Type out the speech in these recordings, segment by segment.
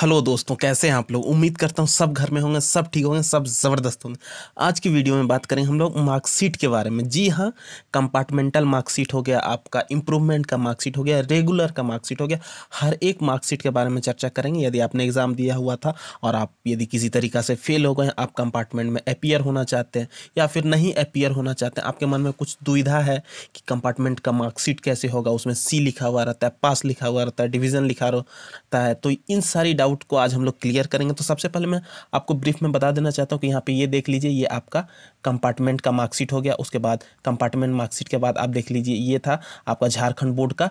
hello दोस्तों कैसे हैं आप लोग उम्मीद करता हूँ सब घर में होंगे सब ठीक होंगे सब ज़बरदस्त होंगे आज की वीडियो में बात करेंगे हम लोग मार्कशीट के बारे में जी हाँ कंपार्टमेंटल मार्कशीट हो गया आपका इंप्रूवमेंट का मार्कशीट हो गया रेगुलर का मार्कशीट हो गया हर एक मार्कशीट के बारे में चर्चा करेंगे यदि आपने एग्ज़ाम दिया हुआ था और आप यदि किसी तरीका से फेल हो गए आप कंपार्टमेंट में अपियर होना चाहते हैं या फिर नहीं अपियर होना चाहते हैं आपके मन में कुछ दुविधा है कि कंपार्टमेंट का मार्कशीट कैसे होगा उसमें सी लिखा हुआ रहता है पास लिखा हुआ रहता है डिवीज़न लिखा रहता है तो इन सारी लेआउट को आज हम लोग क्लियर करेंगे तो सबसे पहले मैं आपको ब्रीफ में बता देना चाहता हूँ कि यहाँ पे ये देख लीजिए ये आपका कंपार्टमेंट का मार्कशीट हो गया उसके बाद कंपार्टमेंट मार्कशीट के बाद आप देख लीजिए ये था आपका झारखंड बोर्ड का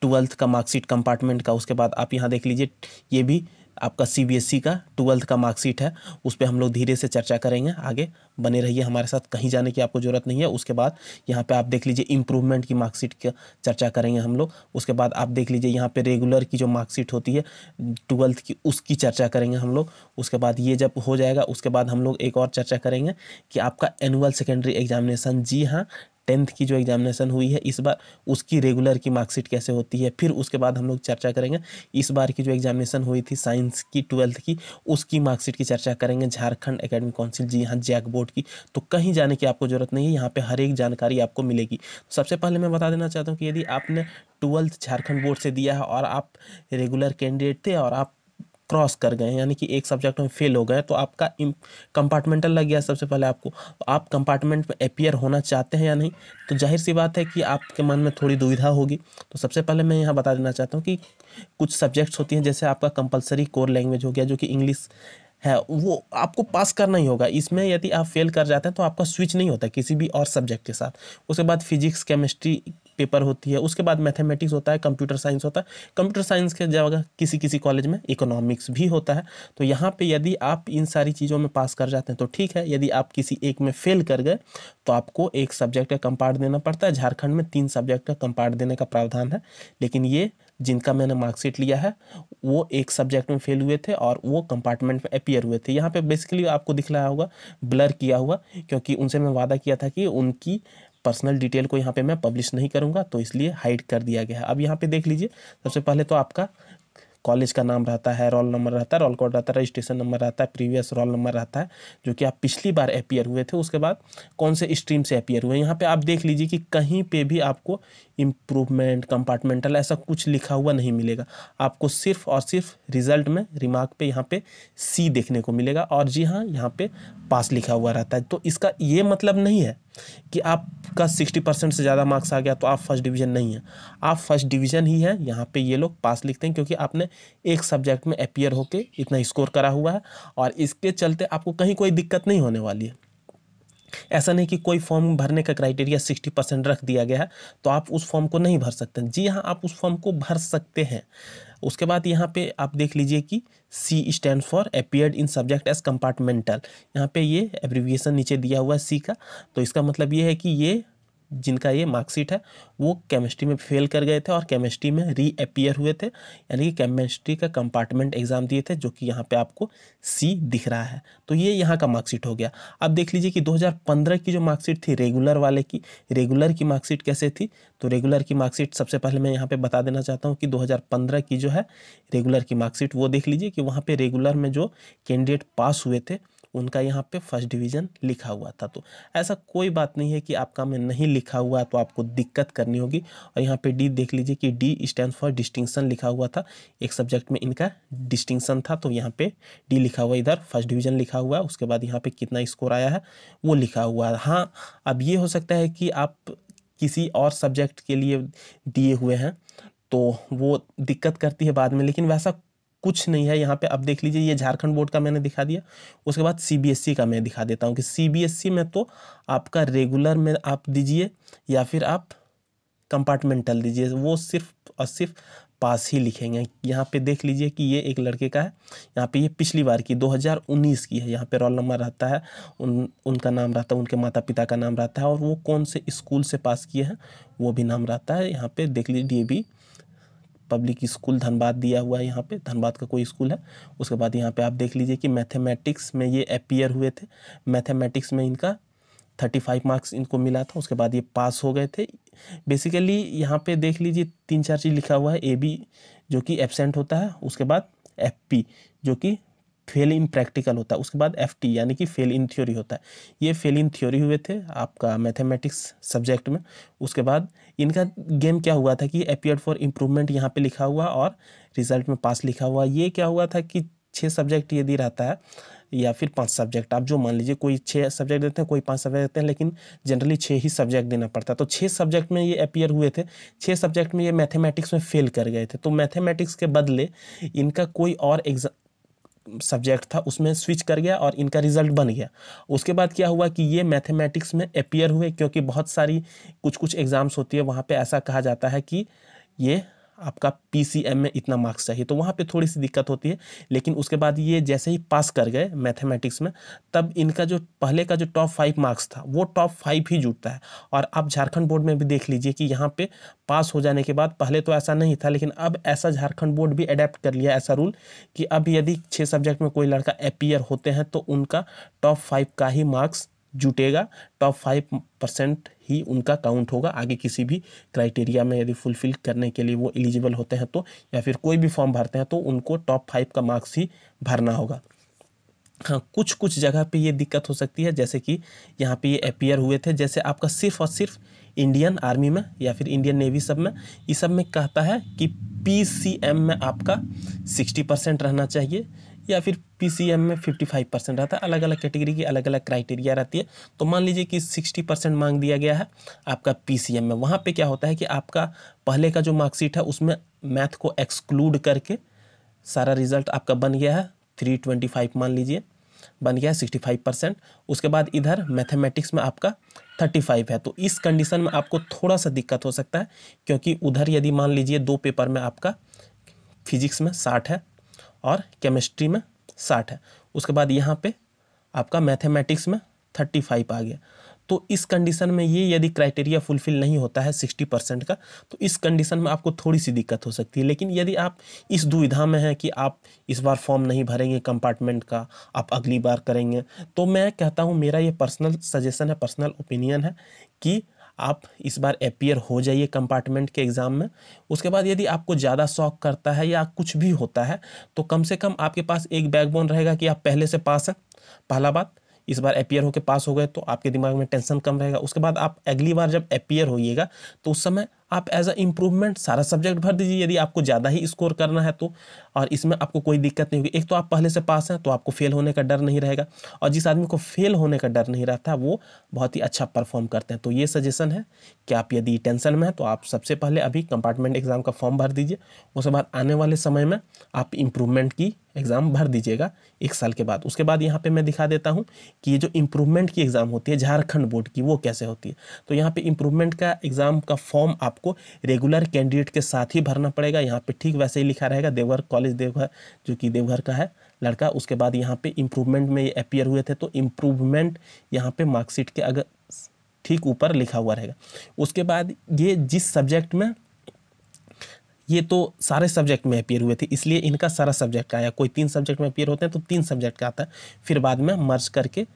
ट्वेल्थ का मार्कशीट कंपार्टमेंट का उसके बाद आप यहाँ देख लीजिए ये भी आपका सी बी एस का ट्वेल्थ का मार्कशीट है उस पर हम लोग धीरे से चर्चा करेंगे आगे बने रहिए हमारे साथ कहीं जाने की आपको ज़रूरत नहीं है उसके बाद यहाँ पे आप देख लीजिए इम्प्रूवमेंट की मार्कशीट का चर्चा करेंगे हम लोग उसके बाद आप देख लीजिए यहाँ पे रेगुलर की जो मार्कशीट होती है ट्वेल्थ की उसकी चर्चा करेंगे हम लोग उसके बाद ये जब हो जाएगा उसके बाद हम लोग एक और चर्चा करेंगे कि आपका एनुअल सेकेंडरी एग्जामिनेशन जी हाँ टेंथ की जो एग्जामिनेशन हुई है इस बार उसकी रेगुलर की मार्कशीट कैसे होती है फिर उसके बाद हम लोग चर्चा करेंगे इस बार की जो एग्जामिनेशन हुई थी साइंस की ट्वेल्थ की उसकी मार्कशीट की चर्चा करेंगे झारखंड एकेडमिक काउंसिल जी हाँ जैक बोर्ड की तो कहीं जाने की आपको ज़रूरत नहीं है यहाँ पर हर एक जानकारी आपको मिलेगी तो सबसे पहले मैं बता देना चाहता हूँ कि यदि आपने ट्वेल्थ झारखंड बोर्ड से दिया है और आप रेगुलर कैंडिडेट थे और आप क्रॉस कर गए यानी कि एक सब्जेक्ट में फेल हो गए तो आपका कंपार्टमेंटल लग गया सबसे पहले आपको तो आप कंपार्टमेंट में अपियर होना चाहते हैं या नहीं तो जाहिर सी बात है कि आपके मन में थोड़ी दुविधा होगी तो सबसे पहले मैं यहाँ बता देना चाहता हूँ कि कुछ सब्जेक्ट्स होती हैं जैसे आपका कंपलसरी कोर लैंग्वेज हो गया जो कि इंग्लिश है वो आपको पास करना ही होगा इसमें यदि आप फेल कर जाते हैं तो आपका स्विच नहीं होता किसी भी और सब्जेक्ट के साथ उसके बाद फिजिक्स केमिस्ट्री पेपर होती है उसके बाद मैथमेटिक्स होता है कंप्यूटर साइंस होता है कंप्यूटर साइंस के जगह किसी किसी कॉलेज में इकोनॉमिक्स भी होता है तो यहाँ पे यदि आप इन सारी चीज़ों में पास कर जाते हैं तो ठीक है यदि आप किसी एक में फेल कर गए तो आपको एक सब्जेक्ट का कंपार्ट देना पड़ता है झारखंड में तीन सब्जेक्ट का कंपार्ट देने का प्रावधान है लेकिन ये जिनका मैंने मार्कशीट लिया है वो एक सब्जेक्ट में फेल हुए थे और वो कंपार्टमेंट में अपियर हुए थे यहाँ पे बेसिकली आपको दिखलाया होगा ब्लर किया हुआ क्योंकि उनसे मैं वादा किया था कि उनकी पर्सनल डिटेल को यहाँ पे मैं पब्लिश नहीं करूँगा तो इसलिए हाइड कर दिया गया है अब यहाँ पे देख लीजिए सबसे पहले तो आपका कॉलेज का नाम रहता है रोल नंबर रहता है रोल कोड रहता है रजिस्ट्रेशन नंबर रहता है प्रीवियस रोल नंबर रहता है जो कि आप पिछली बार अपियर हुए थे उसके बाद कौन से स्ट्रीम से अपियर हुए यहाँ पे आप देख लीजिए कि कहीं पे भी आपको इम्प्रूवमेंट कंपार्टमेंटल ऐसा कुछ लिखा हुआ नहीं मिलेगा आपको सिर्फ और सिर्फ रिजल्ट में रिमार्क पर यहाँ पर सी देखने को मिलेगा और जी हाँ यहाँ पर पास लिखा हुआ रहता है तो इसका ये मतलब नहीं है कि आपका सिक्सटी परसेंट से ज़्यादा मार्क्स आ गया तो आप फर्स्ट डिवीज़न नहीं है आप फर्स्ट डिवीज़न ही हैं यहाँ पे ये लोग पास लिखते हैं क्योंकि आपने एक सब्जेक्ट में अपियर होके इतना स्कोर करा हुआ है और इसके चलते आपको कहीं कोई दिक्कत नहीं होने वाली है ऐसा नहीं कि कोई फॉर्म भरने का क्राइटेरिया सिक्सटी परसेंट रख दिया गया है तो आप उस फॉर्म को नहीं भर सकते जी हाँ आप उस फॉर्म को भर सकते हैं उसके बाद यहाँ पे आप देख लीजिए कि C stand for appear in subject as compartmental यहाँ पे ये एब्रीविएशन नीचे दिया हुआ है सी का तो इसका मतलब ये है कि ये जिनका ये मार्कशीट है वो केमिस्ट्री में फेल कर गए थे और केमिस्ट्री में रीअपियर हुए थे यानी कि केमिस्ट्री का कंपार्टमेंट एग्ज़ाम दिए थे जो कि यहाँ पे आपको सी दिख रहा है तो ये यहाँ का मार्कशीट हो गया अब देख लीजिए कि 2015 की जो मार्कशीट थी रेगुलर वाले की रेगुलर की मार्कशीट कैसे थी तो रेगुलर की मार्कशीट सबसे पहले मैं यहाँ पर बता देना चाहता हूँ कि दो की जो है रेगुलर की मार्कशीट वो देख लीजिए कि वहाँ पर रेगुलर में जो कैंडिडेट पास हुए थे उनका यहाँ पे फर्स्ट डिवीज़न लिखा हुआ था तो ऐसा कोई बात नहीं है कि आपका में नहीं लिखा हुआ तो आपको दिक्कत करनी होगी और यहाँ पे डी देख लीजिए कि डी स्टैंड फॉर डिस्टिंक्शन लिखा हुआ था एक सब्जेक्ट में इनका डिस्टिंक्शन था तो यहाँ पे डी लिखा हुआ इधर फर्स्ट डिवीज़न लिखा हुआ उसके बाद यहाँ पर कितना स्कोर आया है वो लिखा हुआ हाँ अब ये हो सकता है कि आप किसी और सब्जेक्ट के लिए दिए हुए हैं तो वो दिक्कत करती है बाद में लेकिन वैसा कुछ नहीं है यहाँ पे आप देख लीजिए ये झारखंड बोर्ड का मैंने दिखा दिया उसके बाद सी e का मैं दिखा देता हूँ कि सी e में तो आपका रेगुलर में आप दीजिए या फिर आप कंपार्टमेंटल दीजिए वो सिर्फ और सिर्फ पास ही लिखेंगे यहाँ पे देख लीजिए कि ये एक लड़के का है यहाँ पे ये पिछली बार की 2019 की है यहाँ पे रोल नंबर रहता है उन उनका नाम रहता है उनके माता पिता का नाम रहता है और वो कौन से स्कूल से पास किए हैं वो भी नाम रहता है यहाँ पे देख लीजिए डी पब्लिक स्कूल धनबाद दिया हुआ है यहाँ पे धनबाद का कोई स्कूल है उसके बाद यहाँ पे आप देख लीजिए कि मैथमेटिक्स में ये अपियर हुए थे मैथमेटिक्स में इनका थर्टी फाइव मार्क्स इनको मिला था उसके बाद ये पास हो गए थे बेसिकली यहाँ पे देख लीजिए तीन चार चीज़ लिखा हुआ है ए बी जो कि एबसेंट होता है उसके बाद एफ पी जो कि फेल इन प्रैक्टिकल होता है उसके बाद एफ टी यानी कि फेल इन थ्योरी होता है ये फेल इन थ्योरी हुए थे आपका मैथमेटिक्स सब्जेक्ट में उसके बाद इनका गेम क्या हुआ था कि अपियर फॉर इम्प्रूवमेंट यहाँ पे लिखा हुआ और रिजल्ट में पास लिखा हुआ ये क्या हुआ था कि छः सब्जेक्ट यदि रहता है या फिर पांच सब्जेक्ट आप जो मान लीजिए कोई छः सब्जेक्ट देते हैं कोई पांच सब्जेक्ट देते हैं लेकिन जनरली छः ही सब्जेक्ट देना पड़ता है तो छः सब्जेक्ट में ये अपियर हुए थे छः सब्जेक्ट में ये मैथमेटिक्स में फेल कर गए थे तो मैथमेटिक्स के बदले इनका कोई और एग्जाम सब्जेक्ट था उसमें स्विच कर गया और इनका रिजल्ट बन गया उसके बाद क्या हुआ कि ये मैथमेटिक्स में अपियर हुए क्योंकि बहुत सारी कुछ कुछ एग्ज़ाम्स होती है वहाँ पे ऐसा कहा जाता है कि ये आपका पी में इतना मार्क्स चाहिए तो वहाँ पे थोड़ी सी दिक्कत होती है लेकिन उसके बाद ये जैसे ही पास कर गए मैथमेटिक्स में तब इनका जो पहले का जो टॉप फाइव मार्क्स था वो टॉप फाइव ही जुटता है और आप झारखंड बोर्ड में भी देख लीजिए कि यहाँ पे पास हो जाने के बाद पहले तो ऐसा नहीं था लेकिन अब ऐसा झारखंड बोर्ड भी अडेप्ट कर लिया ऐसा रूल कि अब यदि छः सब्जेक्ट में कोई लड़का अपियर होते हैं तो उनका टॉप फाइव का ही मार्क्स जुटेगा टॉप फाइव परसेंट ही उनका काउंट होगा आगे किसी भी क्राइटेरिया में यदि फुलफिल करने के लिए वो एलिजिबल होते हैं तो या फिर कोई भी फॉर्म भरते हैं तो उनको टॉप फाइव का मार्क्स ही भरना होगा हाँ कुछ कुछ जगह पे ये दिक्कत हो सकती है जैसे कि यहाँ पे ये अपियर हुए थे जैसे आपका सिर्फ और सिर्फ इंडियन आर्मी में या फिर इंडियन नेवी सब में इस सब में कहता है कि पी सी एम में आपका सिक्सटी परसेंट रहना चाहिए या फिर पीसीएम में 55 परसेंट रहता है अलग अलग कैटेगरी की अलग अलग क्राइटेरिया रहती है तो मान लीजिए कि 60 परसेंट मांग दिया गया है आपका पीसीएम में वहाँ पे क्या होता है कि आपका पहले का जो मार्कशीट है उसमें मैथ को एक्सक्लूड करके सारा रिजल्ट आपका बन गया है थ्री ट्वेंटी फाइव मान लीजिए बन गया है सिक्सटी फाइव परसेंट उसके बाद इधर मैथमेटिक्स में आपका थर्टी फाइव है तो इस कंडीशन में आपको थोड़ा सा दिक्कत हो सकता है क्योंकि उधर यदि मान लीजिए दो पेपर में आपका फिजिक्स में साठ है और केमिस्ट्री में साठ है उसके बाद यहाँ पे आपका मैथमेटिक्स में थर्टी फाइव आ गया तो इस कंडीशन में ये यदि क्राइटेरिया फुलफिल नहीं होता है सिक्सटी परसेंट का तो इस कंडीशन में आपको थोड़ी सी दिक्कत हो सकती है लेकिन यदि आप इस दुविधा में हैं कि आप इस बार फॉर्म नहीं भरेंगे कंपार्टमेंट का आप अगली बार करेंगे तो मैं कहता हूँ मेरा ये पर्सनल सजेशन है पर्सनल ओपिनियन है कि आप इस बार अपियर हो जाइए कंपार्टमेंट के एग्ज़ाम में उसके बाद यदि आपको ज़्यादा शौक करता है या कुछ भी होता है तो कम से कम आपके पास एक बैकबोन रहेगा कि आप पहले से पास हैं पहला बात इस बार अपियर होकर पास हो गए तो आपके दिमाग में टेंशन कम रहेगा उसके बाद आप अगली बार जब अपियर होइएगा तो उस समय आप एज अ इम्प्रूवमेंट सारा सब्जेक्ट भर दीजिए यदि आपको ज़्यादा ही स्कोर करना है तो और इसमें आपको कोई दिक्कत नहीं होगी एक तो आप पहले से पास हैं तो आपको फेल होने का डर नहीं रहेगा और जिस आदमी को फेल होने का डर नहीं रहता वो बहुत ही अच्छा परफॉर्म करते हैं तो ये सजेशन है कि आप यदि टेंशन में हैं तो आप सबसे पहले अभी कंपार्टमेंट एग्ज़ाम का फॉर्म भर दीजिए उसके बाद आने वाले समय में आप इम्प्रूवमेंट की एग्ज़ाम भर दीजिएगा एक साल के बाद उसके बाद यहाँ पे मैं दिखा देता हूँ कि ये जो इम्प्रूवमेंट की एग्ज़ाम होती है झारखंड बोर्ड की वो कैसे होती है तो यहाँ पे इम्प्रूवमेंट का एग्ज़ाम का फॉर्म आप आपको रेगुलर कैंडिडेट के साथ ही भरना पड़ेगा यहाँ पे ठीक वैसे ही लिखा रहेगा देवघर कॉलेज देवघर जो कि देवघर का है लड़का उसके बाद यहाँ पे इम्प्रूवमेंट में ये अपियर हुए थे तो इम्प्रूवमेंट यहाँ पे मार्कशीट के अगर ठीक ऊपर लिखा हुआ रहेगा उसके बाद ये जिस सब्जेक्ट में ये तो सारे सब्जेक्ट में अपियर हुए थे इसलिए इनका सारा सब्जेक्ट आया कोई तीन सब्जेक्ट में अपियर होते हैं तो तीन सब्जेक्ट का आता है फिर बाद में मर्ज करके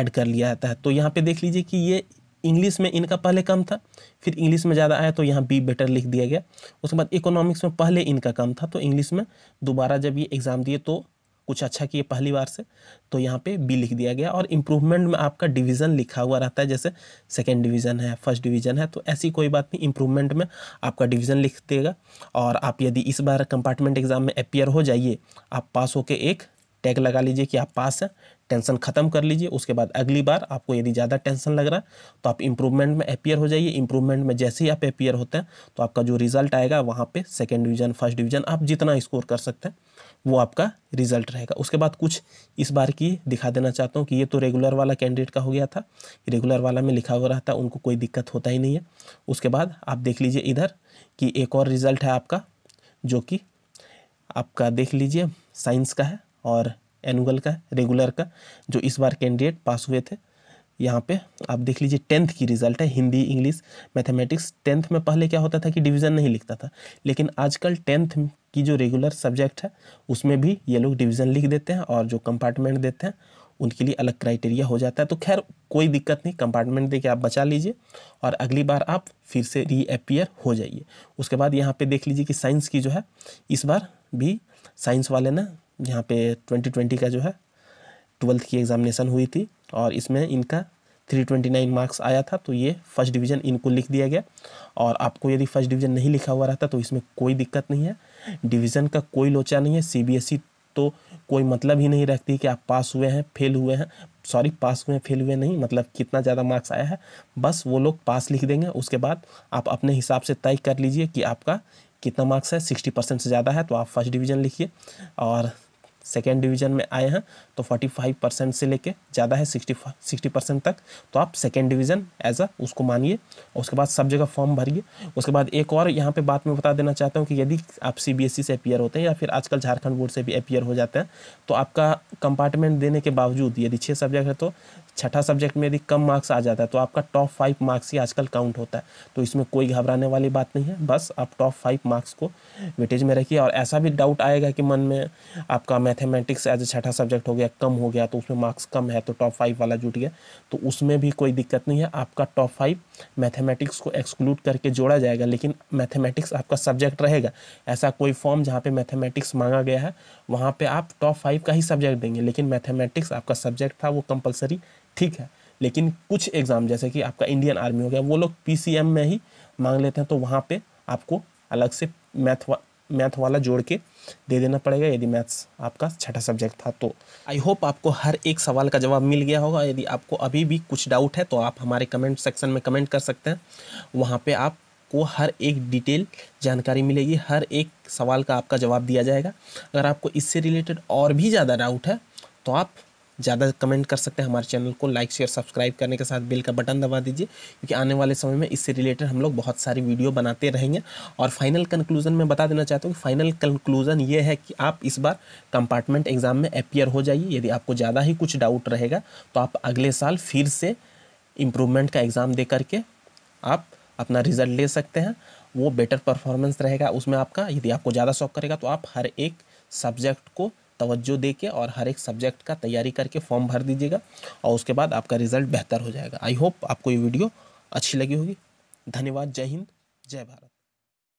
ऐड कर लिया जाता है तो यहाँ पे देख लीजिए कि ये इंग्लिश में इनका पहले कम था फिर इंग्लिश में ज़्यादा आया तो यहाँ बी बेटर लिख दिया गया उसके बाद इकोनॉमिक्स में पहले इनका कम था तो इंग्लिश में दोबारा जब ये एग्ज़ाम दिए तो कुछ अच्छा किए पहली बार से तो यहाँ पे बी लिख दिया गया और इम्प्रूवमेंट में आपका डिवीज़न लिखा हुआ रहता है जैसे सेकेंड डिवीज़न है फर्स्ट डिवीज़न है तो ऐसी कोई बात नहीं इम्प्रूवमेंट में आपका डिवीज़न लिख देगा और आप यदि इस बार कंपार्टमेंट एग्ज़ाम में अपियर हो जाइए आप पास होकर एक टैग लगा लीजिए कि आप पास हैं टेंशन खत्म कर लीजिए उसके बाद अगली बार आपको यदि ज़्यादा टेंशन लग रहा है तो आप इंप्रूवमेंट में अपियर हो जाइए इंप्रूवमेंट में जैसे ही आप अपियर होते हैं तो आपका जो रिजल्ट आएगा वहाँ पे सेकेंड डिवीजन फर्स्ट डिवीजन आप जितना स्कोर कर सकते हैं वो आपका रिजल्ट रहेगा उसके बाद कुछ इस बार की दिखा देना चाहता हूँ कि ये तो रेगुलर वाला कैंडिडेट का हो गया था रेगुलर वाला में लिखा हुआ रहता उनको कोई दिक्कत होता ही नहीं है उसके बाद आप देख लीजिए इधर कि एक और रिजल्ट है आपका जो कि आपका देख लीजिए साइंस का है और एनुअल का रेगुलर का जो इस बार कैंडिडेट पास हुए थे यहाँ पे आप देख लीजिए टेंथ की रिजल्ट है हिंदी इंग्लिश मैथमेटिक्स टेंथ में पहले क्या होता था कि डिवीज़न नहीं लिखता था लेकिन आजकल टेंथ की जो रेगुलर सब्जेक्ट है उसमें भी ये लोग डिवीज़न लिख देते हैं और जो कंपार्टमेंट देते हैं उनके लिए अलग क्राइटेरिया हो जाता है तो खैर कोई दिक्कत नहीं कंपार्टमेंट दे के आप बचा लीजिए और अगली बार आप फिर से रीअपियर हो जाइए उसके बाद यहाँ पर देख लीजिए कि साइंस की जो है इस बार भी साइंस वाले ने यहाँ पे 2020 का जो है ट्वेल्थ की एग्ज़ामिनेशन हुई थी और इसमें इनका 329 मार्क्स आया था तो ये फर्स्ट डिवीज़न इनको लिख दिया गया और आपको यदि फर्स्ट डिवीज़न नहीं लिखा हुआ रहता तो इसमें कोई दिक्कत नहीं है डिवीज़न का कोई लोचा नहीं है सीबीएसई e तो कोई मतलब ही नहीं रखती कि आप पास हुए हैं फेल हुए हैं सॉरी पास हुए हैं फेल हुए नहीं मतलब कितना ज़्यादा मार्क्स आया है बस वो लोग पास लिख देंगे उसके बाद आप अपने हिसाब से तय कर लीजिए कि आपका कितना मार्क्स है सिक्सटी परसेंट से ज़्यादा है तो आप फर्स्ट डिवीज़न लिखिए और सेकेंड डिवीजन में आए हैं तो 45 परसेंट से लेके ज़्यादा है 60 सिक्सटी परसेंट तक तो आप सेकेंड डिवीजन एज अ उसको मानिए उसके बाद सब जगह फॉर्म भरिए उसके बाद एक और यहाँ पे बात में बता देना चाहता हूँ कि यदि आप सीबीएसई e से अपियर होते हैं या फिर आजकल झारखंड बोर्ड से भी अपियर हो जाते हैं तो आपका कंपार्टमेंट देने के बावजूद यदि छः सब्जेक्ट है तो छठा सब्जेक्ट में यदि कम मार्क्स आ जाता है तो आपका टॉप फाइव मार्क्स ही आजकल काउंट होता है तो इसमें कोई घबराने वाली बात नहीं है बस आप टॉप फाइव मार्क्स को वेटेज में रखिए और ऐसा भी डाउट आएगा कि मन में आपका मैथमेटिक्स एज ए छठा सब्जेक्ट हो गया कम हो गया तो उसमें मार्क्स कम है तो टॉप फाइव वाला जुट गया तो उसमें भी कोई दिक्कत नहीं है आपका टॉप फाइव मैथेमेटिक्स को एक्सक्लूड करके जोड़ा जाएगा लेकिन मैथेमेटिक्स आपका सब्जेक्ट रहेगा ऐसा कोई फॉर्म जहाँ पर मैथेमेटिक्स मांगा गया है वहाँ पर आप टॉप फाइव का ही सब्जेक्ट देंगे लेकिन मैथेमेटिक्स आपका सब्जेक्ट था वो कंपलसरी ठीक है लेकिन कुछ एग्ज़ाम जैसे कि आपका इंडियन आर्मी हो गया वो लोग पी में ही मांग लेते हैं तो वहाँ पर आपको अलग से मैथ मैथ वाला जोड़ के दे देना पड़ेगा यदि मैथ्स आपका छठा सब्जेक्ट था तो आई होप आपको हर एक सवाल का जवाब मिल गया होगा यदि आपको अभी भी कुछ डाउट है तो आप हमारे कमेंट सेक्शन में कमेंट कर सकते हैं वहाँ पर आपको हर एक डिटेल जानकारी मिलेगी हर एक सवाल का आपका जवाब दिया जाएगा अगर आपको इससे रिलेटेड और भी ज़्यादा डाउट है तो आप ज़्यादा कमेंट कर सकते हैं हमारे चैनल को लाइक शेयर सब्सक्राइब करने के साथ बेल का बटन दबा दीजिए क्योंकि आने वाले समय में इससे रिलेटेड हम लोग बहुत सारी वीडियो बनाते रहेंगे और फाइनल कंक्लूजन में बता देना चाहता हूँ कि फाइनल कंक्लूजन ये है कि आप इस बार कंपार्टमेंट एग्ज़ाम में अपियर हो जाइए यदि आपको ज़्यादा ही कुछ डाउट रहेगा तो आप अगले साल फिर से इम्प्रूवमेंट का एग्ज़ाम दे करके आप अपना रिज़ल्ट ले सकते हैं वो बेटर परफॉर्मेंस रहेगा उसमें आपका यदि आपको ज़्यादा शौक करेगा तो आप हर एक सब्जेक्ट को तवज्जो दे के और हर एक सब्जेक्ट का तैयारी करके फॉर्म भर दीजिएगा और उसके बाद आपका रिजल्ट बेहतर हो जाएगा आई होप आपको ये वीडियो अच्छी लगी होगी धन्यवाद जय हिंद जय भारत